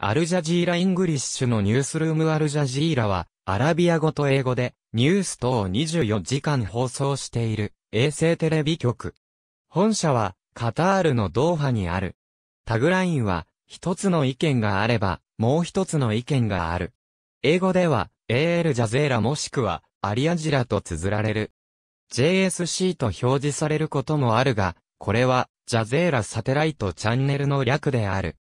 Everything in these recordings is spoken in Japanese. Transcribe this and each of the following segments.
アルジャジーラ・イングリッシュのニュースルームアルジャジーラは、アラビア語と英語で、ニュース等を24時間放送している、衛星テレビ局。本社は、カタールのドーハにある。タグラインは、一つの意見があれば、もう一つの意見がある。英語では、エールジャゼーラもしくは、アリアジラと綴られる。JSC と表示されることもあるが、これは、ジャゼーラサテライトチャンネルの略である。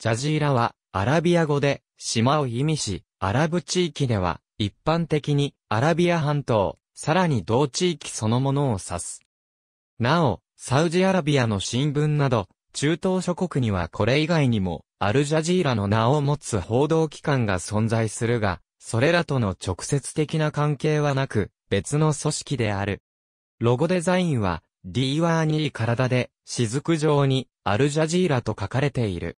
ジャジーラは、アラビア語で島を意味し、アラブ地域では一般的にアラビア半島、さらに同地域そのものを指す。なお、サウジアラビアの新聞など、中東諸国にはこれ以外にも、アルジャジーラの名を持つ報道機関が存在するが、それらとの直接的な関係はなく、別の組織である。ロゴデザインは、D ワーニー体で、雫状に、アルジャジーラと書かれている。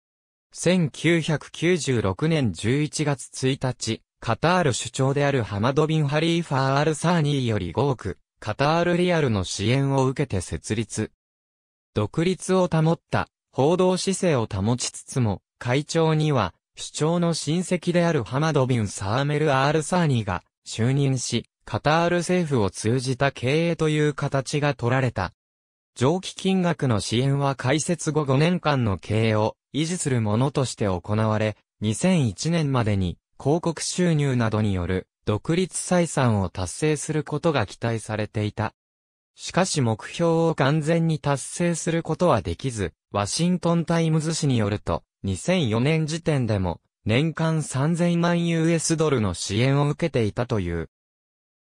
1996年11月1日、カタール首長であるハマドビン・ハリーファー・アル・サーニーより5億、カタールリアルの支援を受けて設立。独立を保った、報道姿勢を保ちつつも、会長には、首長の親戚であるハマドビン・サーメル・アール・サーニーが就任し、カタール政府を通じた経営という形が取られた。上記金額の支援は開設後5年間の経営を維持するものとして行われ、2001年までに広告収入などによる独立採算を達成することが期待されていた。しかし目標を完全に達成することはできず、ワシントンタイムズ紙によると、2004年時点でも年間3000万 US ドルの支援を受けていたという。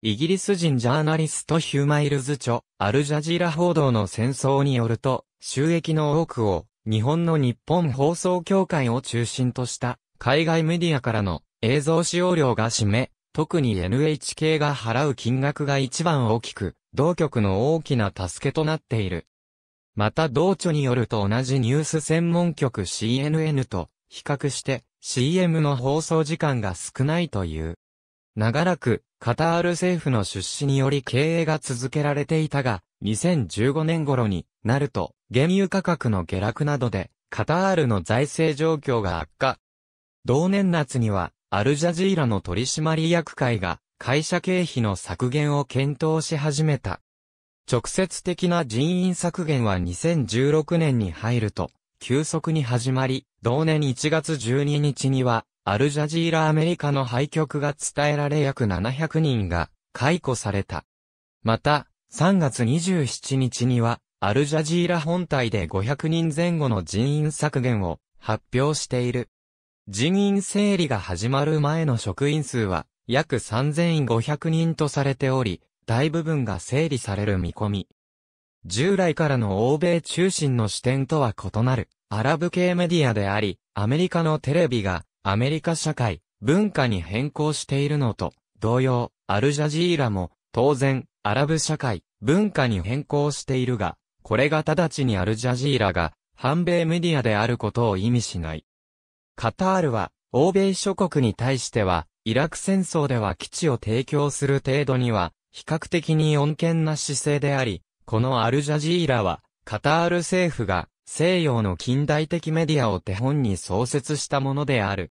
イギリス人ジャーナリストヒューマイルズ著、アルジャジーラ報道の戦争によると、収益の多くを日本の日本放送協会を中心とした海外メディアからの映像使用料が占め、特に NHK が払う金額が一番大きく、同局の大きな助けとなっている。また同著によると同じニュース専門局 CNN と比較して CM の放送時間が少ないという。長らくカタール政府の出資により経営が続けられていたが、2015年頃になると、原油価格の下落などで、カタールの財政状況が悪化。同年夏には、アルジャジーラの取締役会が、会社経費の削減を検討し始めた。直接的な人員削減は2016年に入ると、急速に始まり、同年1月12日には、アルジャジーラアメリカの廃局が伝えられ約700人が解雇された。また、3月27日には、アルジャジーラ本体で500人前後の人員削減を発表している。人員整理が始まる前の職員数は約3500人とされており、大部分が整理される見込み。従来からの欧米中心の視点とは異なるアラブ系メディアであり、アメリカのテレビがアメリカ社会、文化に変更しているのと同様、アルジャジーラも当然アラブ社会、文化に変更しているが、これが直ちにアルジャジーラが、反米メディアであることを意味しない。カタールは、欧米諸国に対しては、イラク戦争では基地を提供する程度には、比較的に穏健な姿勢であり、このアルジャジーラは、カタール政府が、西洋の近代的メディアを手本に創設したものである。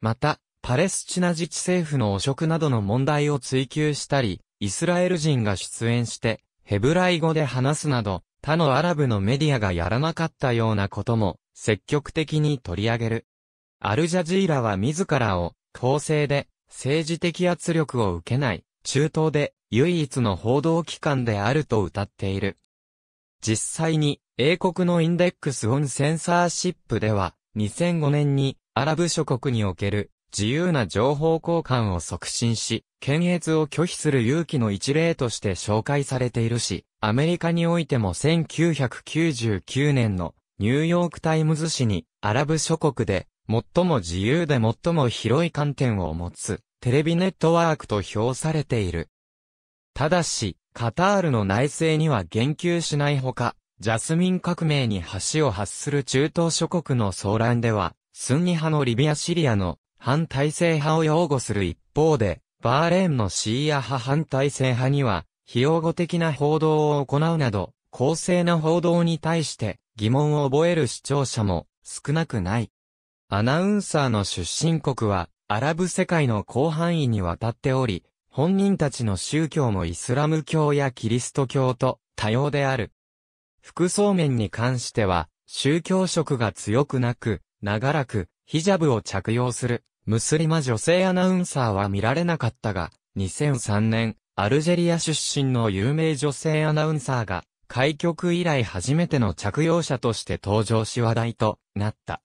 また、パレスチナ自治政府の汚職などの問題を追求したり、イスラエル人が出演して、ヘブライ語で話すなど、他のアラブのメディアがやらなかったようなことも積極的に取り上げる。アルジャジーラは自らを公正で政治的圧力を受けない中東で唯一の報道機関であると謳っている。実際に英国のインデックス・オン・センサーシップでは2005年にアラブ諸国における自由な情報交換を促進し、検閲を拒否する勇気の一例として紹介されているし、アメリカにおいても1999年のニューヨークタイムズ紙にアラブ諸国で最も自由で最も広い観点を持つテレビネットワークと評されている。ただし、カタールの内政には言及しないほか、ジャスミン革命に橋を発する中東諸国の騒乱では、スンニ派のリビア・シリアの反体制派を擁護する一方で、バーレーンのシーア派反体制派には、非擁護的な報道を行うなど、公正な報道に対して疑問を覚える視聴者も少なくない。アナウンサーの出身国はアラブ世界の広範囲にわたっており、本人たちの宗教もイスラム教やキリスト教と多様である。服装面に関しては宗教色が強くなく、長らくヒジャブを着用する、ムスリマ女性アナウンサーは見られなかったが、2003年、アルジェリア出身の有名女性アナウンサーが、開局以来初めての着用者として登場し話題となった。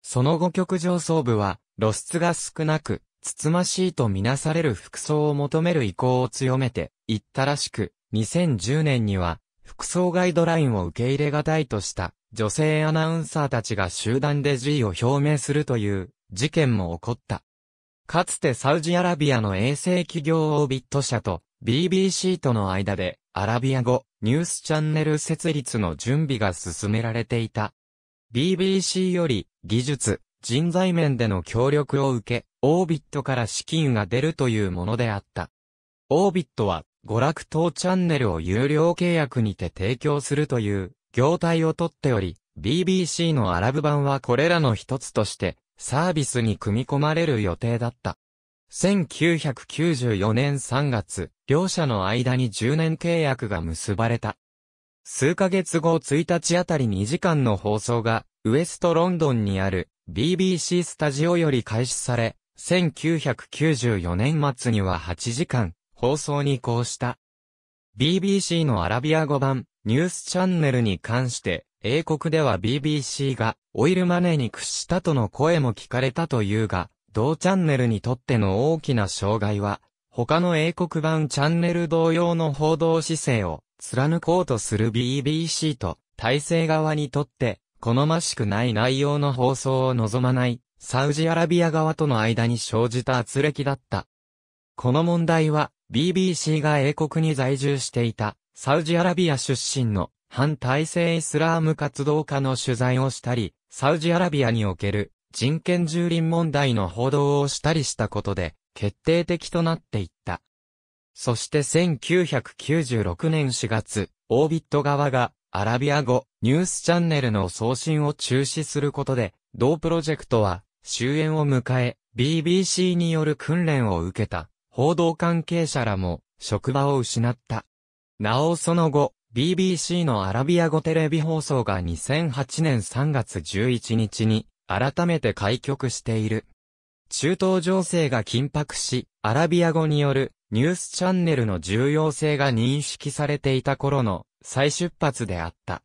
その後局上層部は露出が少なく、つつましいとみなされる服装を求める意向を強めていったらしく、2010年には服装ガイドラインを受け入れがたいとした女性アナウンサーたちが集団で辞意を表明するという事件も起こった。かつてサウジアラビアの衛星企業オービット社と BBC との間でアラビア語ニュースチャンネル設立の準備が進められていた。BBC より技術、人材面での協力を受け、オービットから資金が出るというものであった。オービットは娯楽等チャンネルを有料契約にて提供するという業態をとっており、BBC のアラブ版はこれらの一つとして、サービスに組み込まれる予定だった。1994年3月、両社の間に10年契約が結ばれた。数ヶ月後1日あたり2時間の放送が、ウエストロンドンにある BBC スタジオより開始され、1994年末には8時間、放送に移行した。BBC のアラビア語版、ニュースチャンネルに関して、英国では BBC がオイルマネーに屈したとの声も聞かれたというが、同チャンネルにとっての大きな障害は、他の英国版チャンネル同様の報道姿勢を貫こうとする BBC と体制側にとって好ましくない内容の放送を望まないサウジアラビア側との間に生じた圧力だった。この問題は BBC が英国に在住していたサウジアラビア出身の反体制イスラーム活動家の取材をしたり、サウジアラビアにおける人権蹂躙問題の報道をしたりしたことで、決定的となっていった。そして1996年4月、オービット側がアラビア語ニュースチャンネルの送信を中止することで、同プロジェクトは終焉を迎え、BBC による訓練を受けた報道関係者らも職場を失った。なおその後、BBC のアラビア語テレビ放送が2008年3月11日に改めて開局している。中東情勢が緊迫し、アラビア語によるニュースチャンネルの重要性が認識されていた頃の再出発であった。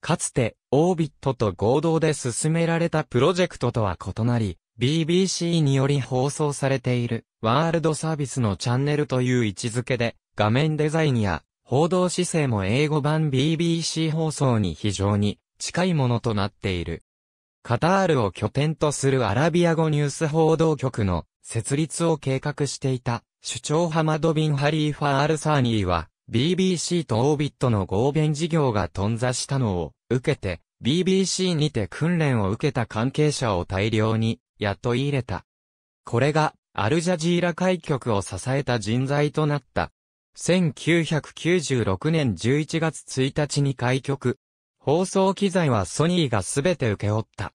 かつて、オービットと合同で進められたプロジェクトとは異なり、BBC により放送されているワールドサービスのチャンネルという位置づけで、画面デザインや報道姿勢も英語版 BBC 放送に非常に近いものとなっている。カタールを拠点とするアラビア語ニュース報道局の設立を計画していた首長ハマド・ビン・ハリーファ・アルサーニーは BBC とオービットの合弁事業が頓挫したのを受けて BBC にて訓練を受けた関係者を大量に雇い入れた。これがアルジャジーラ開局を支えた人材となった。1996年11月1日に開局。放送機材はソニーがすべて受け負った。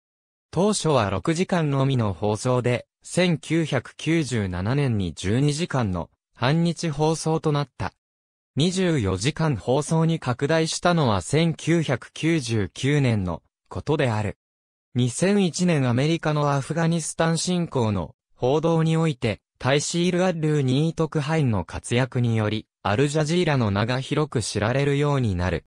当初は6時間のみの放送で、1997年に12時間の半日放送となった。24時間放送に拡大したのは1999年のことである。2001年アメリカのアフガニスタン侵攻の報道において、タイシール・アッルー・ニートクハインの活躍により、アルジャジーラの名が広く知られるようになる。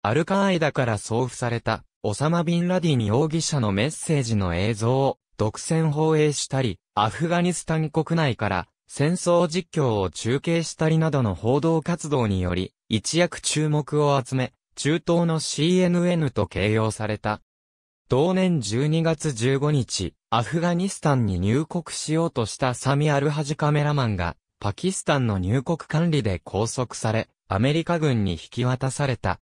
アルカーイダから送付された、オサマ・ビンラディン容疑者のメッセージの映像を独占放映したり、アフガニスタン国内から戦争実況を中継したりなどの報道活動により、一躍注目を集め、中東の CNN と形容された。同年12月15日、アフガニスタンに入国しようとしたサミ・アルハジカメラマンが、パキスタンの入国管理で拘束され、アメリカ軍に引き渡された。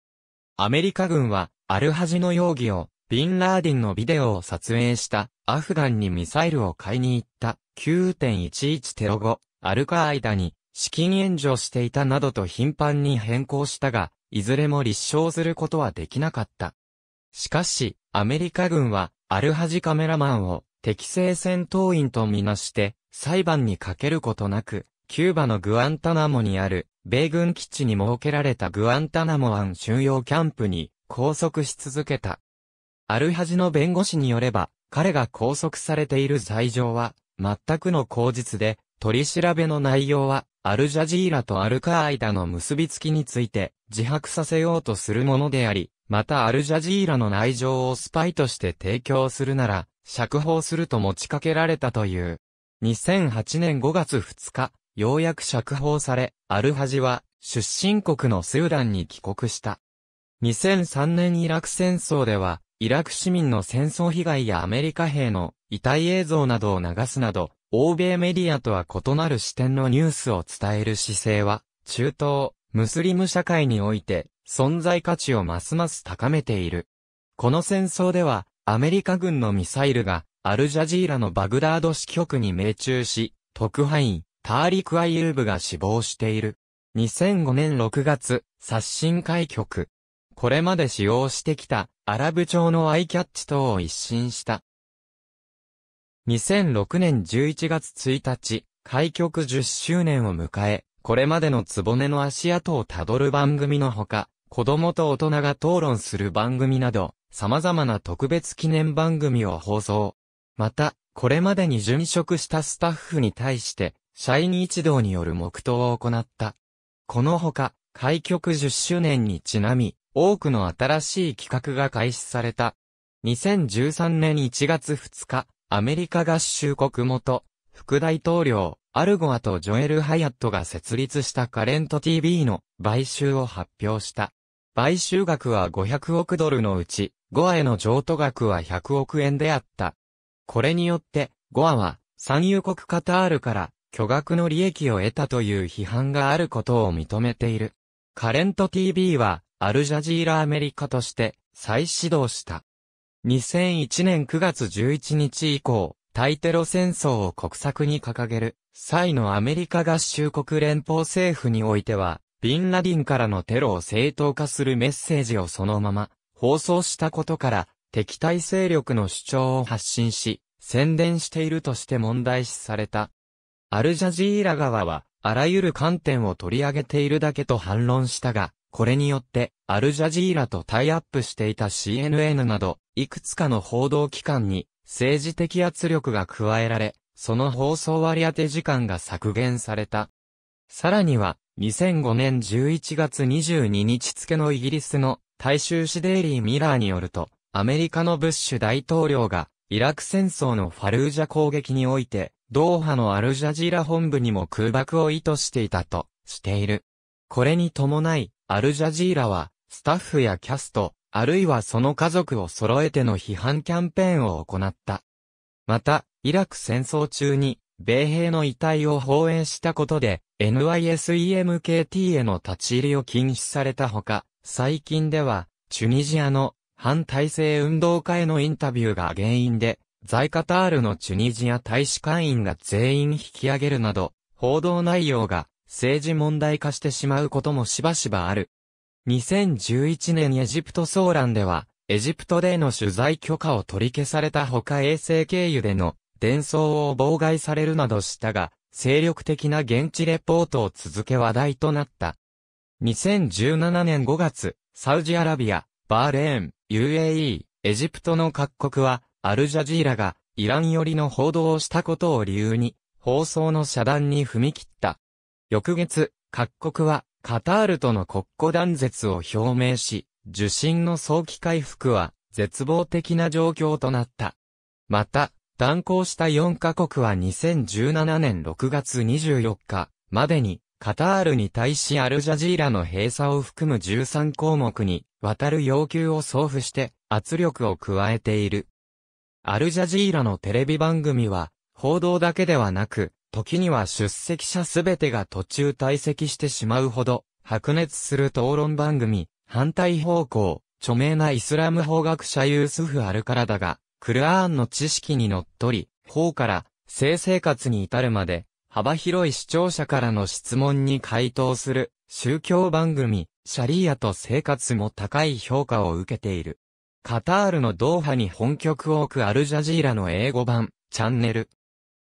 アメリカ軍は、アルハジの容疑を、ビンラーディンのビデオを撮影した、アフガンにミサイルを買いに行った、9.11テロ後、アルカ間に、資金援助していたなどと頻繁に変更したが、いずれも立証することはできなかった。しかし、アメリカ軍は、アルハジカメラマンを、適正戦闘員とみなして、裁判にかけることなく、キューバのグアンタナモにある、米軍基地に設けられたグアンタナモ案収容キャンプに拘束し続けた。アルハジの弁護士によれば、彼が拘束されている罪状は、全くの口実で、取り調べの内容は、アルジャジーラとアルカーイダの結びつきについて、自白させようとするものであり、またアルジャジーラの内情をスパイとして提供するなら、釈放すると持ちかけられたという。2008年5月2日、ようやく釈放され、アルハジは出身国のスーダンに帰国した。2003年イラク戦争では、イラク市民の戦争被害やアメリカ兵の遺体映像などを流すなど、欧米メディアとは異なる視点のニュースを伝える姿勢は、中東、ムスリム社会において、存在価値をますます高めている。この戦争では、アメリカ軍のミサイルが、アルジャジーラのバグダード支局に命中し、特派員、ターリク・アイユーブが死亡している。2005年6月、刷新開局。これまで使用してきた、アラブ調のアイキャッチ等を一新した。2006年11月1日、開局10周年を迎え、これまでのつぼねの足跡をたどる番組のほか、子供と大人が討論する番組など、様々な特別記念番組を放送。また、これまでに殉職したスタッフに対して、社員一同による黙祷を行った。このほか、開局10周年にちなみ、多くの新しい企画が開始された。2013年1月2日、アメリカ合衆国元、副大統領、アルゴアとジョエル・ハヤットが設立したカレント TV の買収を発表した。買収額は500億ドルのうち、ゴアへの譲渡額は100億円であった。これによって、ゴアは、産油国カタールから巨額の利益を得たという批判があることを認めている。カレント TV は、アルジャジーラアメリカとして再始動した。2001年9月11日以降、対テロ戦争を国策に掲げる、際のアメリカ合衆国連邦政府においては、ビンラディンからのテロを正当化するメッセージをそのまま放送したことから敵対勢力の主張を発信し、宣伝しているとして問題視された。アルジャジーラ側は、あらゆる観点を取り上げているだけと反論したが、これによって、アルジャジーラとタイアップしていた CNN など、いくつかの報道機関に、政治的圧力が加えられ、その放送割り当て時間が削減された。さらには、2005年11月22日付のイギリスの大衆紙デイリー・ミラーによると、アメリカのブッシュ大統領が、イラク戦争のファルージャ攻撃において、ドーハのアルジャジーラ本部にも空爆を意図していたと、している。これに伴い、アルジャジーラは、スタッフやキャスト、あるいはその家族を揃えての批判キャンペーンを行った。また、イラク戦争中に、米兵の遺体を放映したことで、NYSEMKT への立ち入りを禁止されたほか、最近では、チュニジアの反体制運動家へのインタビューが原因で、在カタールのチュニジア大使館員が全員引き上げるなど、報道内容が政治問題化してしまうこともしばしばある。2011年エジプトランでは、エジプトでの取材許可を取り消されたほか衛星経由での伝送を妨害されるなどしたが、精力的な現地レポートを続け話題となった。2017年5月、サウジアラビア、バーレーン、UAE、エジプトの各国は、アルジャジーラが、イラン寄りの報道をしたことを理由に、放送の遮断に踏み切った。翌月、各国は、カタールとの国庫断絶を表明し、受信の早期回復は、絶望的な状況となった。また、断交した4カ国は2017年6月24日までに、カタールに対しアルジャジーラの閉鎖を含む13項目に、渡る要求を送付して、圧力を加えている。アルジャジーラのテレビ番組は、報道だけではなく、時には出席者すべてが途中退席してしまうほど、白熱する討論番組、反対方向、著名なイスラム法学者ユースフ・アルカラダが、クルアーンの知識にのっとり、法から性生活に至るまで、幅広い視聴者からの質問に回答する宗教番組、シャリーアと生活も高い評価を受けている。カタールのドーハに本局を置くアルジャジーラの英語版、チャンネル。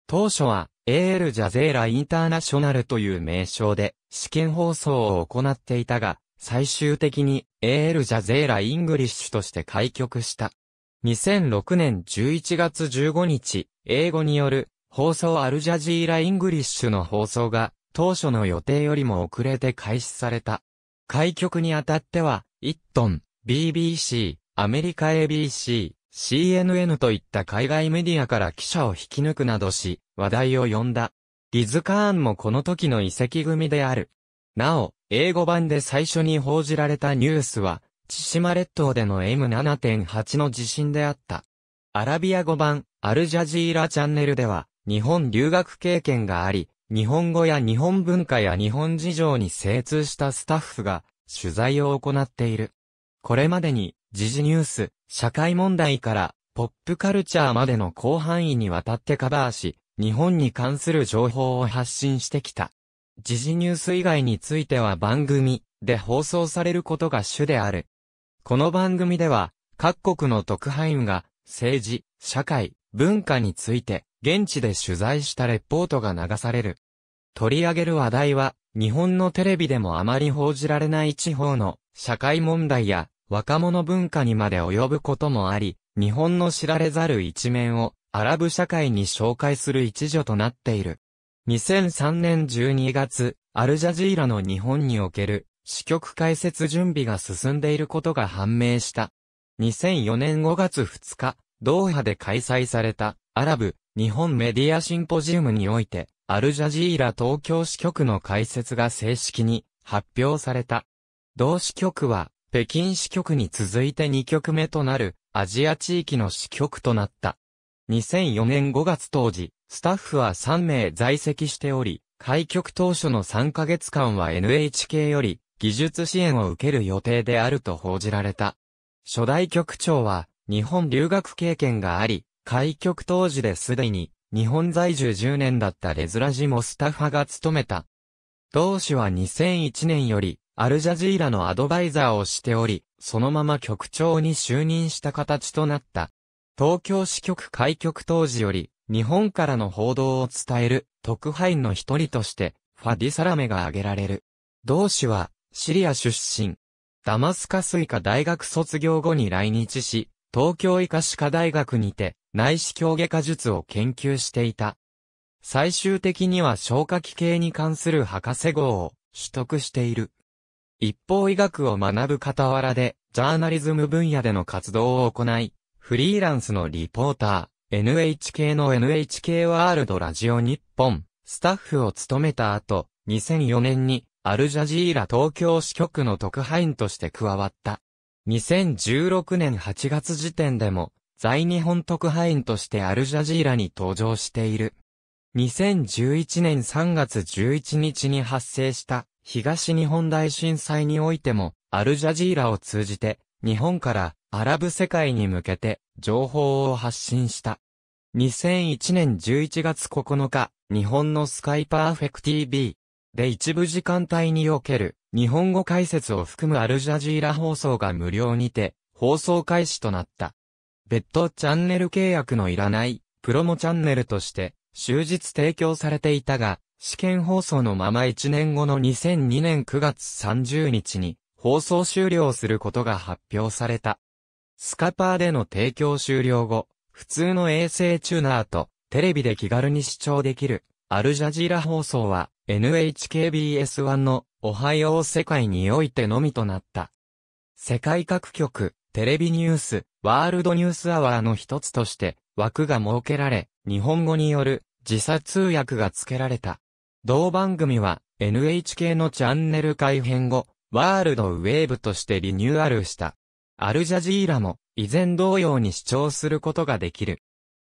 当初は、AL ジャゼーラインターナショナルという名称で、試験放送を行っていたが、最終的に、AL ジャゼーライングリッシュとして開局した。2006年11月15日、英語による放送アルジャジーラ・イングリッシュの放送が当初の予定よりも遅れて開始された。開局にあたっては、イットン、BBC、アメリカ ABC、CNN といった海外メディアから記者を引き抜くなどし、話題を呼んだ。リズ・カーンもこの時の遺跡組である。なお、英語版で最初に報じられたニュースは、千島列島での M7.8 の地震であった。アラビア語版、アルジャジーラチャンネルでは、日本留学経験があり、日本語や日本文化や日本事情に精通したスタッフが、取材を行っている。これまでに、時事ニュース、社会問題から、ポップカルチャーまでの広範囲にわたってカバーし、日本に関する情報を発信してきた。時事ニュース以外については番組で放送されることが主である。この番組では、各国の特派員が、政治、社会、文化について、現地で取材したレポートが流される。取り上げる話題は、日本のテレビでもあまり報じられない地方の社会問題や若者文化にまで及ぶこともあり、日本の知られざる一面をアラブ社会に紹介する一助となっている。2003年12月、アルジャジーラの日本における支局開設準備が進んでいることが判明した。2004年5月2日、ドーハで開催されたアラブ日本メディアシンポジウムにおいて、アルジャジーラ東京支局の開設が正式に発表された。同支局は、北京支局に続いて2局目となるアジア地域の支局となった。2004年5月当時、スタッフは3名在籍しており、開局当初の3ヶ月間は NHK より技術支援を受ける予定であると報じられた。初代局長は、日本留学経験があり、開局当時ですでに、日本在住10年だったレズラジもスタッファが務めた。同氏は2001年より、アルジャジーラのアドバイザーをしており、そのまま局長に就任した形となった。東京支局開局当時より、日本からの報道を伝える特派員の一人として、ファディ・サラメが挙げられる。同氏は、シリア出身。ダマスカス医科大学卒業後に来日し、東京医科歯科大学にて内視鏡外科術を研究していた。最終的には消化器系に関する博士号を取得している。一方医学を学ぶ傍らで、ジャーナリズム分野での活動を行い、フリーランスのリポーター、NHK の NHK ワールドラジオ日本、スタッフを務めた後、2004年にアルジャジーラ東京支局の特派員として加わった。2016年8月時点でも、在日本特派員としてアルジャジーラに登場している。2011年3月11日に発生した東日本大震災においても、アルジャジーラを通じて、日本からアラブ世界に向けて情報を発信した。2001年11月9日、日本のスカイパーフェク TV、で一部時間帯における日本語解説を含むアルジャジーラ放送が無料にて放送開始となった。別途チャンネル契約のいらないプロモチャンネルとして終日提供されていたが、試験放送のまま1年後の2002年9月30日に放送終了することが発表された。スカパーでの提供終了後、普通の衛星チューナーとテレビで気軽に視聴できるアルジャジーラ放送は NHKBS1 のおはよう世界においてのみとなった。世界各局、テレビニュース、ワールドニュースアワーの一つとして枠が設けられ、日本語による時差通訳が付けられた。同番組は NHK のチャンネル改編後、ワールドウェーブとしてリニューアルした。アルジャジーラも以前同様に視聴することができる。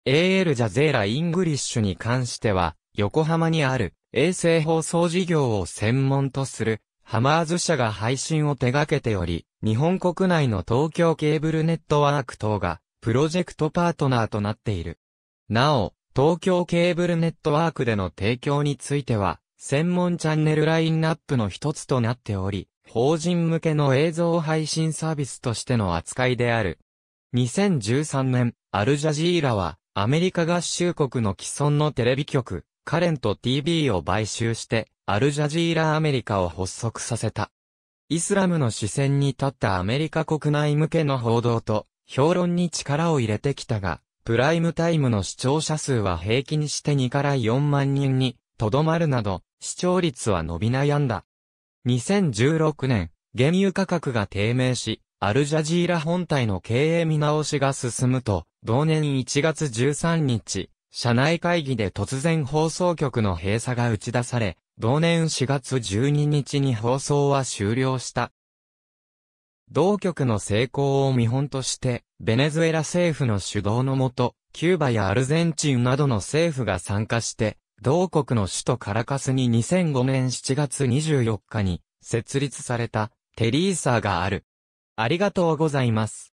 AL ジャゼーラ・イングリッシュに関しては、横浜にある衛星放送事業を専門とする、ハマーズ社が配信を手掛けており、日本国内の東京ケーブルネットワーク等が、プロジェクトパートナーとなっている。なお、東京ケーブルネットワークでの提供については、専門チャンネルラインナップの一つとなっており、法人向けの映像配信サービスとしての扱いである。2013年、アルジャジーラは、アメリカ合衆国の既存のテレビ局、カレント TV を買収して、アルジャジーラアメリカを発足させた。イスラムの視線に立ったアメリカ国内向けの報道と、評論に力を入れてきたが、プライムタイムの視聴者数は平均して2から4万人に、とどまるなど、視聴率は伸び悩んだ。2016年、原油価格が低迷し、アルジャジーラ本体の経営見直しが進むと、同年1月13日、社内会議で突然放送局の閉鎖が打ち出され、同年4月12日に放送は終了した。同局の成功を見本として、ベネズエラ政府の主導のもと、キューバやアルゼンチンなどの政府が参加して、同国の首都カラカスに2005年7月24日に設立されたテリーサーがある。ありがとうございます。